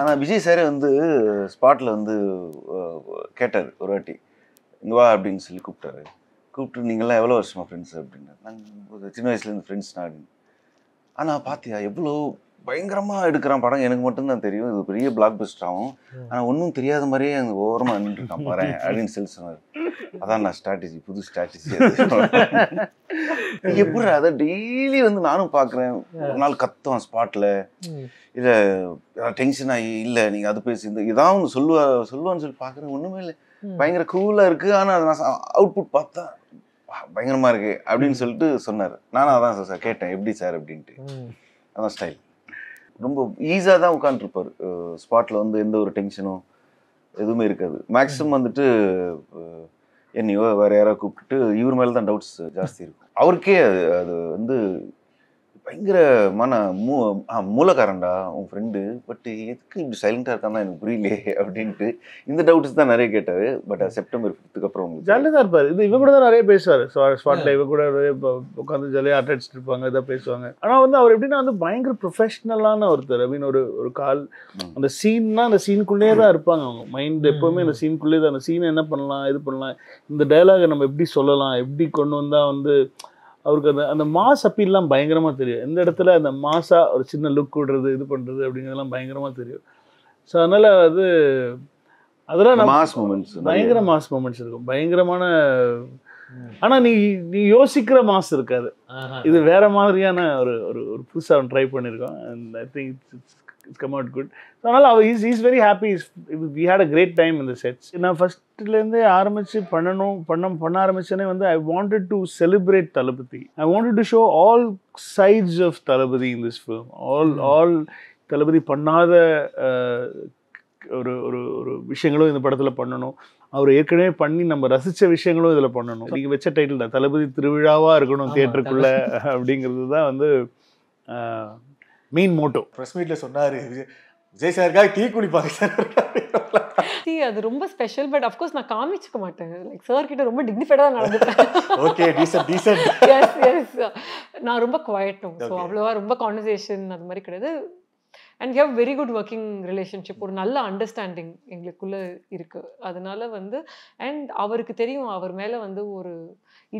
ஆனால் விஜய் சாரே வந்து ஸ்பாட்டில் வந்து கேட்டார் ஒரு வாட்டி இங்கே வா அப்படின்னு சொல்லி கூப்பிட்டாரு கூப்பிட்டு நீங்கள்லாம் எவ்வளோ வருஷமா ஃப்ரெண்ட்ஸ் அப்படின்னு நாங்கள் சின்ன வயசுலேருந்து ஃப்ரெண்ட்ஸ்னா அப்படின்னு ஆனால் பார்த்தியா எவ்வளோ பயங்கரமாக எடுக்கிறான் படம் எனக்கு மட்டும்தான் தெரியும் இது பெரிய பிளாக் ஆகும் ஆனால் ஒன்றும் தெரியாத மாதிரியே அங்கே ஓரமாக நின்றுருக்கான் பாரு அப்படின்னு சொல்லி சொன்னார் அதான் நான் ஸ்ட்ராட்டஜி புது ஸ்ட்ராட்டஜி எப்படி அதை டெய்லி வந்து நானும் பார்க்குறேன் ஒரு நாள் கத்தும் ஸ்பாட்டில் இல்லை டென்ஷன் ஆகி இல்லை நீங்கள் அது பேசி இந்த இதான் ஒன்று சொல்லுவா சொல்லுவான்னு சொல்லி பார்க்குறேன் ஒன்றுமே இல்லை பயங்கர கூலாக இருக்குது ஆனால் அதை நான் அவுட்புட் பார்த்தா பயங்கரமாக இருக்குது அப்படின்னு சொல்லிட்டு சொன்னார் நானும் அதான் சார் கேட்டேன் எப்படி சார் அப்படின்ட்டு அதான் ஸ்டைல் ரொம்ப ஈஸியாக தான் உட்காந்துருப்பார் ஸ்பாட்டில் வந்து எந்த ஒரு டென்ஷனும் எதுவுமே இருக்காது மேக்ஸிமம் வந்துட்டு என்னையோ வேறு யாராவது கூப்பிட்டு இவர் மேலே தான் டவுட்ஸ் ஜாஸ்தி இருக்கும் அவருக்கே அது அது வந்து பயங்கரமான மூ மூலக்காரன்டா உன் ஃப்ரெண்டு பட் எதுக்கு இப்படி சைலண்டாக இருக்கான் எனக்கு புரியலையே அப்படின்ட்டு இந்த டவுட்ஸ் தான் நிறைய கேட்டார் பட் செப்டம்பர் ஃபிஃப்த்துக்கு அப்புறம் உங்களுக்கு ஜாலியாக தான் இருப்பார் இது இவங்க கூட தான் நிறைய பேசுவார் ஸ்பாட்டில் இவங்க கூட உட்காந்து ஜாலியாக அட்டை இருப்பாங்க இதாக பேசுவாங்க ஆனால் வந்து அவர் எப்படின்னா வந்து பயங்கர ப்ரொஃபஷ்னலான ஒருத்தர் அப்படின்னு ஒரு ஒரு கால் அந்த சீன்னா அந்த சீனுக்குள்ளேயே தான் இருப்பாங்க அவங்க மைண்ட் எப்போவுமே அந்த சீனுக்குள்ளே தான் அந்த சீனை என்ன பண்ணலாம் இது பண்ணலாம் இந்த டைலாகை நம்ம எப்படி சொல்லலாம் எப்படி கொண்டு வந்தால் வந்து அவருக்கு அந்த அந்த மாஸ் அப்பீல்லாம் பயங்கரமாக தெரியும் எந்த இடத்துல அந்த மாஸாக ஒரு சின்ன லுக் விடுறது இது பண்ணுறது அப்படிங்கிறதெல்லாம் பயங்கரமாக தெரியும் ஸோ அதனால் அது அதெல்லாம் மாஸ் மூமெண்ட்ஸ் பயங்கர மாஸ் மூமெண்ட்ஸ் இருக்கும் பயங்கரமான ஆனால் நீ நீ யோசிக்கிற மாஸ் இருக்காது இது வேற மாதிரியான ஒரு ஒரு புதுசாக ட்ரை பண்ணியிருக்கோம் and I think it's it's come out good so அதனால் அவர் is is very happy is we had a great time இந்த செட்ஸ் நான் ஃபஸ்ட்லேருந்தே ஆரம்பித்து பண்ணணும் பண்ண பண்ண ஆரம்பித்தேனே வந்து I wanted to celebrate Thalapathy I wanted to show all sides of Thalapathy in this film all all Thalapathy பண்ணாத ஒரு ஒரு ஒரு விஷயங்களும் இந்த படத்தில் பண்ணணும் அவர் ஏற்கனவே பண்ணி நம்ம ரசித்த விஷயங்களும் இதில் பண்ணணும் நீங்கள் வச்ச டைட்டில் தான் தளபதி திருவிழாவாக இருக்கணும் தியேட்டருக்குள்ளே அப்படிங்கிறது தான் வந்து மீன் மோட்டோ ப்ரெஸ் மீட்டில் சொன்னார் விஜய் சாருக்காக டீ குடிப்பாங்க சார் அது ரொம்ப ஸ்பெஷல் பட் அஃப்கோர்ஸ் நான் காமிச்சுக்க மாட்டேன் லைக் சார் கிட்ட ரொம்ப டிக்னிஃபைடாக தான் நடந்துப்பேன் okay decent decent yes yes நான் ரொம்ப குவாய்ட்டும் ஸோ அவ்வளோவா ரொம்ப கான்வர்சேஷன் அது மாதிரி கிடையாது and have very good working relationship ஒரு நல்ல அண்டர்ஸ்டாண்டிங் எங்களுக்குள்ளே இருக்குது அதனால வந்து அண்ட் அவருக்கு தெரியும் அவர் மேலே வந்து ஒரு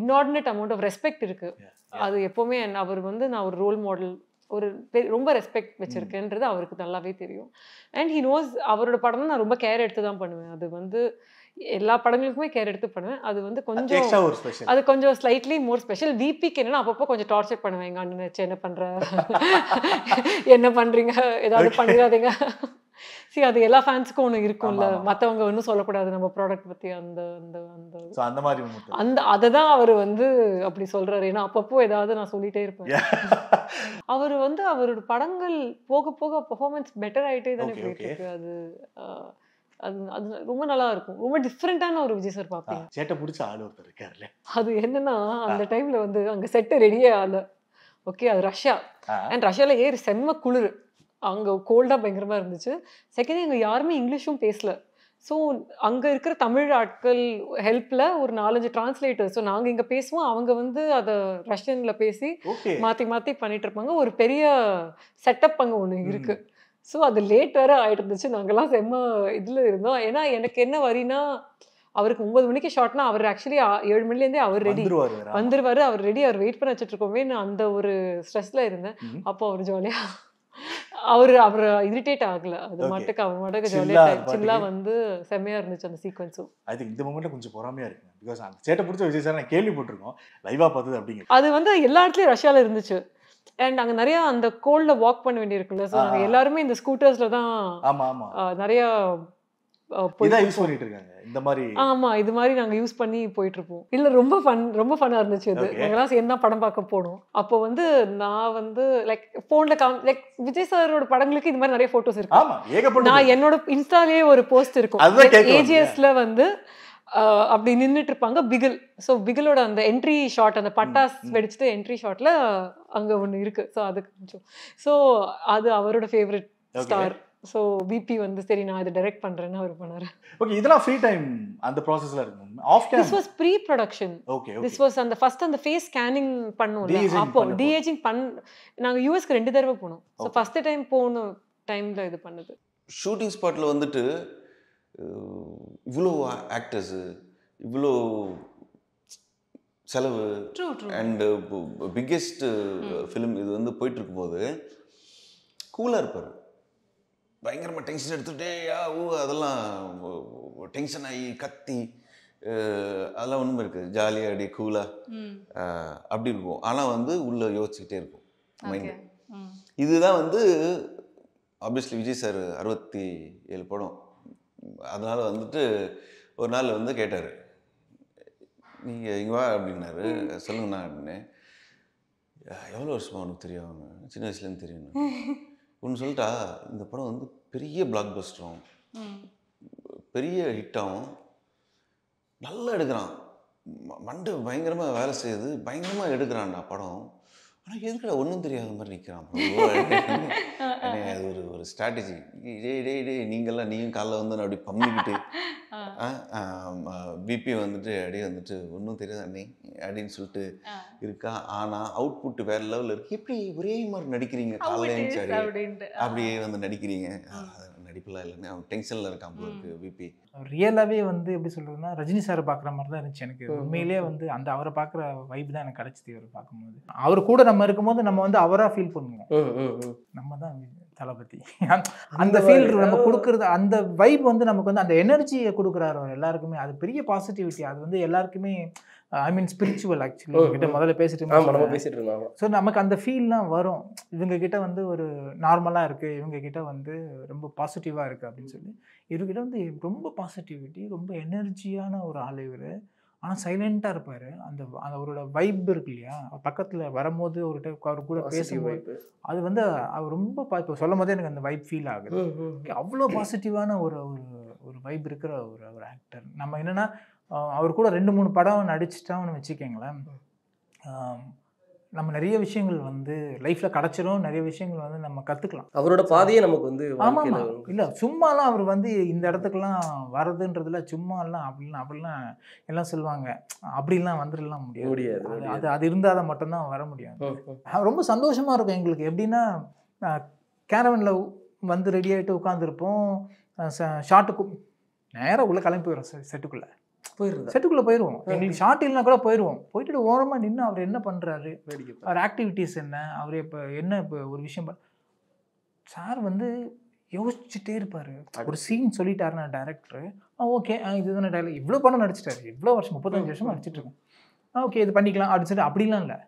இன்னார்டினேட் அமௌண்ட் ஆஃப் ரெஸ்பெக்ட் இருக்குது அது எப்போவுமே அவர் வந்து நான் ஒரு ரோல் மாடல் ஒரு ரொம்ப ரெஸ்பெக்ட் வச்சுருக்கேன்றது அவருக்கு நல்லாவே தெரியும் அண்ட் ஹீ நோஸ் அவரோட படம் நான் ரொம்ப கேர் எடுத்து தான் பண்ணுவேன் அது வந்து எல்லா படங்களுக்குமே கேர் எடுத்து பண்ணுவேன் அது வந்து கொஞ்சம் அது கொஞ்சம் ஸ்லைட்லி மோர் ஸ்பெஷல் விபிக்கு என்னன்னா அப்பப்போ கொஞ்சம் டார்ச்சர் பண்ணுவேன் எங்க அண்ணன் என்ன பண்ற என்ன பண்றீங்க ஏதாவது பண்ணிடாதீங்க சரி அது எல்லா ஃபேன்ஸுக்கும் ஒன்று இருக்கும்ல மற்றவங்க ஒன்றும் சொல்லக்கூடாது நம்ம ப்ராடக்ட் பற்றி அந்த அந்த அந்த அந்த மாதிரி அந்த அதை தான் அவர் வந்து அப்படி சொல்கிறாரு ஏன்னா அப்பப்போ ஏதாவது நான் சொல்லிட்டே இருப்பேன் அவர் வந்து அவரோட படங்கள் போக போக பெர்ஃபார்மன்ஸ் பெட்டர் ஆகிட்டே தானே போயிட்டு அது அது அது ரொம்ப நல்லா இருக்கும் ரொம்ப டிஃப்ரெண்டான ஒரு விஜய் சார் பார்ப்பீங்க சேட்டை பிடிச்ச ஆள் ஒருத்தர் இருக்காருல்ல அது என்னன்னா அந்த டைம்ல வந்து அங்கே செட்டு ரெடியே ஆகல ஓகே அது ரஷ்யா அண்ட் ரஷ்யாவில் ஏறி செம்ம குளிர் அங்கே கோல்டாக பயங்கரமாக இருந்துச்சு செகண்ட் எங்கள் யாருமே இங்கிலீஷும் பேசல ஸோ அங்கே இருக்கிற தமிழ் ஆட்கள் ஹெல்ப்பில் ஒரு நாலஞ்சு டிரான்ஸ்லேட்டர் ஸோ நாங்கள் இங்கே பேசுவோம் அவங்க வந்து அதை ரஷ்யனில் பேசி மாற்றி மாற்றி பண்ணிட்டு இருப்பாங்க ஒரு பெரிய செட்டப் அங்கே ஒன்று இருக்குது ஸோ அது லேட் வேறு ஆகிட்டு இருந்துச்சு நாங்கள்லாம் செம்ம இதில் இருந்தோம் ஏன்னா எனக்கு என்ன வரினா அவருக்கு ஒன்பது மணிக்கு ஷார்ட்னா அவர் ஆக்சுவலி ஏழு மணிலேருந்தே அவர் ரெடி வந்துருவாரு அவர் ரெடி அவர் வெயிட் பண்ண வச்சுட்டு இருக்கோமே நான் அந்த ஒரு ஸ்ட்ரெஸ்ல இருந்தேன் அப்போ அவர் ஜாலியாக அவரு அவர் இரிட்டேட் ஆகல அது மட்டுக்கு அவர் மட்டுக்கு ஜாலியா சில்லா வந்து செம்மையா இருந்துச்சு அந்த சீக்வன்ஸும் ஐ திங்க் இந்த மூமெண்ட்ல கொஞ்சம் பொறாமையா இருக்கு பிகாஸ் அந்த சேட்டை பிடிச்ச விஜய் சார் நான் கேள்விப்பட்டிருக்கோம் லைவா பார்த்தது அப்படிங்க அது வந்து எல்லா இடத்துலயும் ரஷ்யால இருந்துச்சு அண்ட் அங்க நிறைய அந்த கோல்ட்ல வாக் பண்ண வேண்டியிருக்குல்ல ஸோ எல்லாருமே இந்த ஸ்கூட்டர்ஸ்ல தான் ஆமா ஆமா நிறைய இந்த மாதிரி ஆமா இது மாதிரி நாங்க யூஸ் பண்ணி போயிட்டு இருப்போம் இல்ல ரொம்ப ஃபன் ரொம்ப இருந்துச்சு அது படம் பார்க்க அப்போ வந்து நான் வந்து லைக் லைக் விஜய் சாரோட படங்களுக்கு இது மாதிரி நிறைய நான் என்னோட ஒரு போஸ்ட் இருக்கும் வந்து அப்படி இருப்பாங்க பிகில் ஸோ பிகிலோட அந்த என்ட்ரி ஷாட் அந்த வெடிச்சுட்டு என்ட்ரி ஷாட்ல இருக்கு ஸோ அது கொஞ்சம் அது அவரோட ஸ்டார் ஸோ பிபி வந்து சரி நான் இதை டைரக்ட் பண்ணுறேன்னு அவர் பண்ணார் ஓகே இதெல்லாம் ஃப்ரீ டைம் அந்த ப்ராசஸ்ல இருக்கும் of this was pre production okay this was அந்த ஃபர்ஸ்ட் அந்த ஃபேஸ் ஸ்கேனிங் பண்ணோம் அப்போ டிஏஜிங் பண் நாங்கள் யூஎஸ்க்கு ரெண்டு தடவை போனோம் ஸோ ஃபர்ஸ்ட் டைம் போன டைமில் இது பண்ணது ஷூட்டிங் ஸ்பாட்டில் வந்துட்டு இவ்வளோ ஆக்டர்ஸு இவ்வளோ செலவு அண்டு பிக்கெஸ்ட் ஃபிலிம் இது வந்து போயிட்டு இருக்கும்போது கூலாக இருப்பார் பயங்கரமாக டென்ஷன் எடுத்துகிட்டே ஓ அதெல்லாம் டென்ஷன் ஆகி கத்தி அதெல்லாம் ஒன்றும் இருக்குது ஜாலியாக அப்படியே கூலாக அப்படி இருக்கும் ஆனால் வந்து உள்ளே யோசிச்சுக்கிட்டே இருக்கும் மைண்டு இதுதான் வந்து ஆப்வியஸ்லி விஜய் சார் அறுபத்தி ஏழு படம் அதனால் வந்துட்டு ஒரு நாள் வந்து கேட்டார் நீங்கள் இங்கே வா அப்படின்னாரு சொல்லுங்கண்ணா அப்படின்னு எவ்வளோ வருஷமா உனக்கு தெரியும் சின்ன வயசுலேருந்து தெரியும் ஒன்று சொல்லிட்டா இந்த படம் வந்து பெரிய பிளாக் பஸ்டரும் பெரிய ஹிட்டாகவும் நல்லா எடுக்கிறான் மண்டை பயங்கரமாக வேலை செய்யுது பயங்கரமாக எடுக்கிறான்டா படம் ஆனால் எதுக்கடா ஒன்றும் தெரியாத மாதிரி நிற்கிறான் அது ஒரு ஒரு ஸ்ட்ராட்டஜி இடே இடே இடே நீங்கள்லாம் நீயும் காலைல வந்து அப்படி பம்மிக்கிட்டு பிபி வந்துட்டு அப்படியே வந்துட்டு ஒன்றும் தெரியாது அண்ணே அப்படின்னு சொல்லிட்டு இருக்கா ஆனால் புட்டு வேற லெவலில் இருக்குது எப்படி ஒரே மாதிரி நடிக்கிறீங்க காலையில அப்படியே வந்து நடிக்கிறீங்க நடிப்பெல்லாம் இல்லைன்னு அவன் டென்ஷனில் இருக்கான் போருக்கு விபி ரியலாகவே வந்து எப்படி சொல்கிறதுனா ரஜினி சார் பார்க்குற மாதிரி தான் இருந்துச்சு எனக்கு உண்மையிலே வந்து அந்த அவரை பார்க்குற வைப் தான் எனக்கு கிடச்சிது அவர் பார்க்கும்போது அவர் கூட நம்ம இருக்கும்போது நம்ம வந்து அவராக ஃபீல் பண்ணுவோம் நம்ம தான் தளபதி அந்த ஃபீல்டு நம்ம கொடுக்குறது அந்த வைப் வந்து நமக்கு வந்து அந்த எனர்ஜியை கொடுக்குறாரு அவர் எல்லாருக்குமே அது பெரிய பாசிட்டிவிட்டி அது வந்து எல்லாருக்குமே ஐ மீன் ஸ்பிரிச்சுவல் ஆக்சுவலி கிட்ட முதல்ல பேசிட்டு நம்ம பேசிட்டு இருந்தோம் ஸோ நமக்கு அந்த ஃபீல்லாம் வரும் இவங்க கிட்ட வந்து ஒரு நார்மலாக இருக்கு இவங்க கிட்ட வந்து ரொம்ப பாசிட்டிவாக இருக்கு அப்படின்னு சொல்லி இவர்கிட்ட வந்து ரொம்ப பாசிட்டிவிட்டி ரொம்ப எனர்ஜியான ஒரு ஆள் இவர் ஆனால் சைலண்ட்டாக இருப்பார் அந்த அவரோட வைப் இருக்கு இல்லையா பக்கத்தில் வரும்போது அவர்கிட்ட அவர் கூட பேசும்போது அது வந்து அவர் ரொம்ப இப்போ சொல்லும் போதே எனக்கு அந்த வைப் ஃபீல் ஆகுது அவ்வளோ பாசிட்டிவான ஒரு ஒரு ஒரு வைப் இருக்கிற ஒரு ஒரு ஆக்டர் நம்ம என்னென்னா அவர் கூட ரெண்டு மூணு படம் ஒன்று வச்சுக்கோங்களேன் நம்ம நிறைய விஷயங்கள் வந்து லைஃப்பில் கிடைச்சிடும் நிறைய விஷயங்கள் வந்து நம்ம கற்றுக்கலாம் அவரோட பாதையே நமக்கு வந்து ஆமாம் இல்லை சும்மாலாம் அவர் வந்து இந்த இடத்துக்குலாம் வர்றதுன்றதுல சும்மாலாம் அப்படின்னு அப்படிலாம் எல்லாம் சொல்லுவாங்க அப்படிலாம் வந்துடலாம் முடியாது முடியாது அது அது இருந்தால் தான் மட்டும்தான் வர முடியும் ரொம்ப சந்தோஷமாக இருக்கும் எங்களுக்கு எப்படின்னா கேரவன்ல வந்து ரெடி ஆகிட்டு உட்காந்துருப்போம் ஷார்ட்டுக்கு நேராக உள்ளே கிளம்பி போயிடும் செட்டுக்குள்ளே போயிருந்தது செட்டுக்குள்ளே போயிடுவோம் எங்களுக்கு ஷார்ட் இல்லைனா கூட போயிடுவோம் போயிட்டு ஓரமாக நின்று அவர் என்ன பண்ணுறாரு அவர் ஆக்டிவிட்டீஸ் என்ன அவர் இப்போ என்ன இப்போ ஒரு விஷயம் சார் வந்து யோசிச்சுட்டே இருப்பார் ஒரு சீன் சொல்லிட்டாருன்னா டேரக்டர் ஆ ஓகே இதுதானே டைலாக் இவ்வளோ படம் நடிச்சிட்டாரு இவ்வளோ வருஷம் முப்பத்தஞ்சு வருஷம் நடிச்சிட்டு இருக்கோம் ஆ ஓகே இது பண்ணிக்கலாம் அப்படின்னு சொல்லிட்டு அப்படிலாம் இல்லை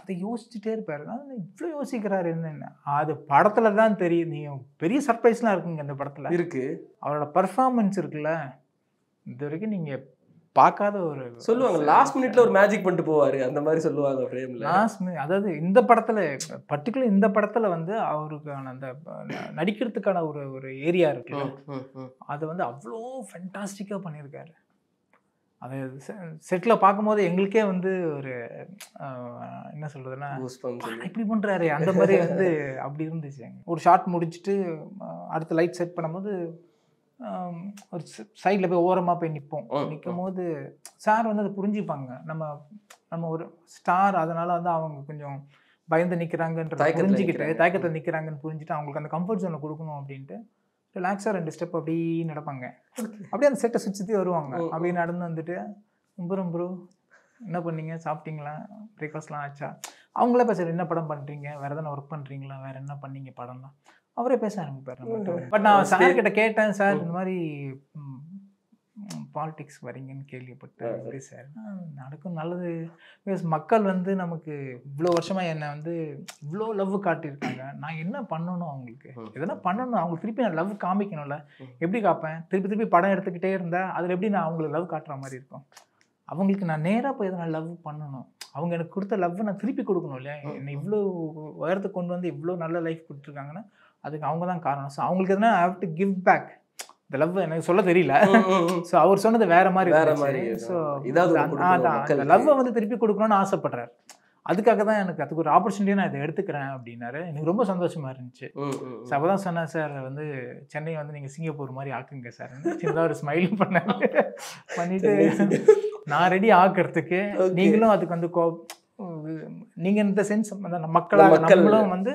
அதை யோசிச்சுட்டே இருப்பார் இவ்வளோ யோசிக்கிறாரு என்னென்ன அது படத்தில் தான் தெரியும் நீங்கள் பெரிய சர்ப்ரைஸ்லாம் இருக்குங்க அந்த படத்தில் இருக்குது அவரோட பர்ஃபார்மன்ஸ் இருக்குல்ல இது வரைக்கும் நீங்கள் பார்க்காத ஒரு சொல்லுவாங்க லாஸ்ட் மினிட்ல ஒரு மேஜிக் பண்ணிட்டு போவாரு அந்த மாதிரி சொல்லுவாங்க லாஸ்ட் மினிட் அதாவது இந்த படத்துல பர்டிகுலர் இந்த படத்துல வந்து அவருக்கான அந்த நடிக்கிறதுக்கான ஒரு ஒரு ஏரியா இருக்கு அதை வந்து அவ்வளோ ஃபென்டாஸ்டிக்காக பண்ணியிருக்காரு அது செட்டில் பார்க்கும்போது எங்களுக்கே வந்து ஒரு என்ன சொல்றதுன்னா இப்படி பண்ணுறாரு அந்த மாதிரி வந்து அப்படி இருந்துச்சு ஒரு ஷார்ட் முடிச்சுட்டு அடுத்த லைட் செட் பண்ணும்போது ஒரு சைடில் போய் ஓரமாக போய் நிற்போம் நிற்கும் போது சார் வந்து அதை புரிஞ்சுப்பாங்க நம்ம நம்ம ஒரு ஸ்டார் அதனால் வந்து அவங்க கொஞ்சம் பயந்து நிற்கிறாங்கன்ற புரிஞ்சுக்கிட்டு தயக்கத்தில் நிற்கிறாங்கன்னு புரிஞ்சுட்டு அவங்களுக்கு அந்த கம்ஃபர்ட் ஜோனை கொடுக்கணும் அப்படின்ட்டு ரிலாக்ஸாக ரெண்டு ஸ்டெப் அப்படி நடப்பாங்க அப்படியே அந்த செட்டை சுற்றி வருவாங்க அப்படியே நடந்து வந்துட்டு ரொம்ப ப்ரோ என்ன பண்ணீங்க சாப்பிட்டீங்களா பிரேக்ஃபாஸ்ட்லாம் ஆச்சா அவங்களே சரி என்ன படம் பண்ணுறீங்க வேறு எதனா ஒர்க் பண்ணுறீங்களா வேறு என்ன பண்ணீங்க படம்லாம் அவரே பேச ஆரம்பிப்பார் பட் நான் சார் கிட்ட கேட்டேன் சார் இந்த மாதிரி பாலிடிக்ஸ் வரீங்கன்னு கேள்விப்பட்டு சார் நடக்கும் நல்லது பிகாஸ் மக்கள் வந்து நமக்கு இவ்வளோ வருஷமாக என்னை வந்து இவ்வளோ லவ் காட்டியிருக்காங்க நான் என்ன பண்ணணும் அவங்களுக்கு எதனா பண்ணணும் அவங்க திருப்பி நான் லவ் காமிக்கணும்ல எப்படி காப்பேன் திருப்பி திருப்பி படம் எடுத்துக்கிட்டே இருந்தேன் அதில் எப்படி நான் அவங்களுக்கு லவ் காட்டுற மாதிரி இருக்கும் அவங்களுக்கு நான் நேராக போய் எதனா லவ் பண்ணணும் அவங்க எனக்கு கொடுத்த லவ் நான் திருப்பி கொடுக்கணும் இல்லையா என்னை இவ்வளோ உயரத்துக்கு கொண்டு வந்து இவ்வளோ நல்ல லைஃப் கொடுத்துருக்காங்கன்னா அதுக்கு அவங்க தான் காரணம் ஸோ அவங்களுக்கு எதுனா I have to give back இந்த லவ் எனக்கு சொல்ல தெரியல ஸோ அவர் சொன்னது வேற மாதிரி வேற மாதிரி ஸோ இதாவது லவ்வை வந்து திருப்பி கொடுக்கணும்னு ஆசைப்படுறாரு அதுக்காக தான் எனக்கு அதுக்கு ஒரு ஆப்பர்ச்சுனிட்டியை நான் இதை எடுத்துக்கிறேன் அப்படின்னாரு எனக்கு ரொம்ப சந்தோஷமா இருந்துச்சு ஸோ அப்போ தான் சொன்னேன் சார் வந்து சென்னை வந்து நீங்கள் சிங்கப்பூர் மாதிரி ஆக்குங்க சார் சின்னதாக ஒரு ஸ்மைல் பண்ண பண்ணிட்டு நான் ரெடி ஆக்குறதுக்கு நீங்களும் அதுக்கு வந்து கோ நீங்கள் இந்த சென்ஸ் மக்களாக மக்களும் வந்து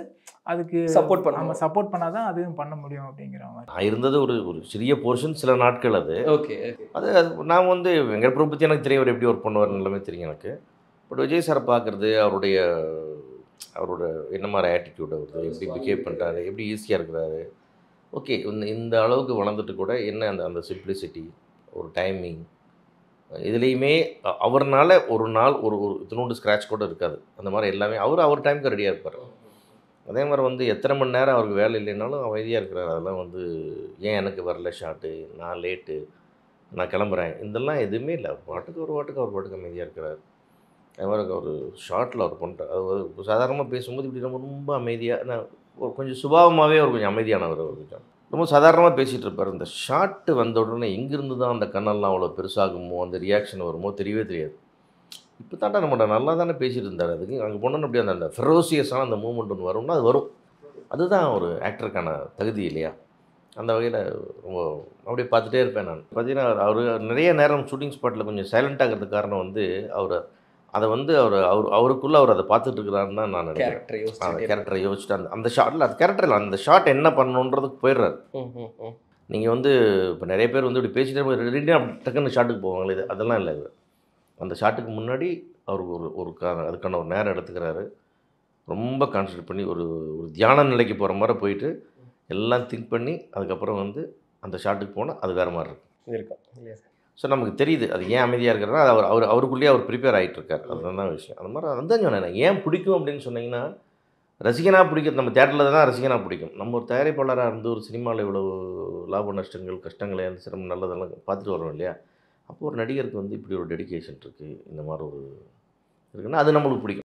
அதுக்கு சப்போர்ட் பண்ண நம்ம சப்போர்ட் பண்ணால் தான் அதுவும் பண்ண முடியும் அப்படிங்கிற மாதிரி இருந்தது ஒரு ஒரு சிறிய போர்ஷன் சில நாட்கள் அது ஓகே அது நான் வந்து எங்கள் பிரபு பற்றி எனக்கு தெரியும் அவர் எப்படி ஒர்க் பண்ணுவார் எல்லாமே தெரியும் எனக்கு பட் விஜய் சாரை பார்க்குறது அவருடைய அவரோட என்ன மாதிரி ஆட்டிடியூட் வருது எப்படி பிஹேவ் பண்ணுறாரு எப்படி ஈஸியாக இருக்கிறாரு ஓகே இந்த இந்த அளவுக்கு வளர்ந்துட்டு கூட என்ன அந்த அந்த சிம்பிளிசிட்டி ஒரு டைமிங் இதுலேயுமே அவர்னால ஒரு நாள் ஒரு ஒரு இத்தினோண்டு ஸ்க்ராட்ச் கூட இருக்காது அந்த மாதிரி எல்லாமே அவர் அவர் டைமுக்கு ரெடியாக இருப்பார் அதே மாதிரி வந்து எத்தனை மணி நேரம் அவருக்கு வேலை இல்லைனாலும் அமைதியாக இருக்கிறார் அதெல்லாம் வந்து ஏன் எனக்கு வரல ஷார்ட்டு நான் லேட்டு நான் கிளம்புறேன் இதெல்லாம் எதுவுமே இல்லை பாட்டுக்கு ஒரு பாட்டுக்கு அவர் பாட்டுக்கு அமைதியாக இருக்கிறார் அதே மாதிரி ஒரு ஷார்ட்டில் அவர் பண்ணுறார் அது சாதாரணமாக பேசும்போது இப்படி ரொம்ப ரொம்ப அமைதியாக நான் ஒரு கொஞ்சம் சுபாவமாகவே அவர் கொஞ்சம் அமைதியானவர் அவர் கொஞ்சம் ரொம்ப சாதாரணமாக பேசிகிட்டு இருப்பார் இந்த ஷார்ட்டு வந்த உடனே இங்கிருந்து தான் அந்த கண்ணெல்லாம் அவ்வளோ பெருசாகுமோ அந்த ரியாக்ஷன் வருமோ தெரியவே தெரியாது இப்போ தாட்டா நம்ம நல்லா தானே பேசிகிட்டு இருந்தார் அதுக்கு அங்கே போனோன்னு அப்படியே அந்த ஃபெரோசியஸான அந்த மூமெண்ட் ஒன்று வரும்னா அது வரும் அதுதான் ஒரு ஆக்டருக்கான தகுதி இல்லையா அந்த வகையில் ரொம்ப அப்படியே பார்த்துட்டே இருப்பேன் நான் பார்த்தீங்கன்னா அவர் நிறைய நேரம் ஷூட்டிங் ஸ்பாட்டில் கொஞ்சம் சைலண்ட் ஆகிறதுக்கு காரணம் வந்து அவர் அதை வந்து அவர் அவர் அவருக்குள்ளே அவர் அதை பார்த்துட்டு இருக்கிறாருன்னு தான் நான் நினைக்கிறேன் கேரக்டரை யோசிச்சுட்டு அந்த அந்த ஷாட்டில் அந்த கேரக்டர் இல்லை அந்த ஷாட் என்ன பண்ணணுன்றதுக்கு போயிடுறாரு நீங்கள் வந்து இப்போ நிறைய பேர் வந்து இப்படி பேசிட்டு ரெண்டு டக்குன்னு ஷாட்டுக்கு போவாங்களே இது அதெல்லாம் இல்லை அந்த ஷாட்டுக்கு முன்னாடி அவர் ஒரு ஒரு அதுக்கான ஒரு நேரம் எடுத்துக்கிறாரு ரொம்ப கான்சன்ட்ரேட் பண்ணி ஒரு ஒரு தியான நிலைக்கு போகிற மாதிரி போயிட்டு எல்லாம் திங்க் பண்ணி அதுக்கப்புறம் வந்து அந்த ஷாட்டுக்கு போனால் அது வேறு மாதிரி இருக்கும் இருக்கும் ஸோ நமக்கு தெரியுது அது ஏன் அமைதியாக இருக்கிறதுனா அது அவர் அவர் அவருக்குள்ளேயே அவர் ப்ரிப்பேர் ஆகிட்டு இருக்கார் அதுதான் தான் விஷயம் அந்த மாதிரி அதுதான் சொன்னேன் ஏன் பிடிக்கும் அப்படின்னு சொன்னீங்கன்னா ரசிகனாக பிடிக்கும் நம்ம தேட்டரில் தான் ரசிகனாக பிடிக்கும் நம்ம ஒரு தயாரிப்பாளராக இருந்து ஒரு சினிமாவில் இவ்வளோ லாப நஷ்டங்கள் கஷ்டங்கள் சிரமம் நல்லதெல்லாம் பார்த்துட்டு வரோம் இல்லையா அப்போ ஒரு நடிகருக்கு வந்து இப்படி ஒரு டெடிக்கேஷன் இருக்குது இந்த மாதிரி ஒரு இருக்குன்னா அது நம்மளுக்கு பிடிக்கும்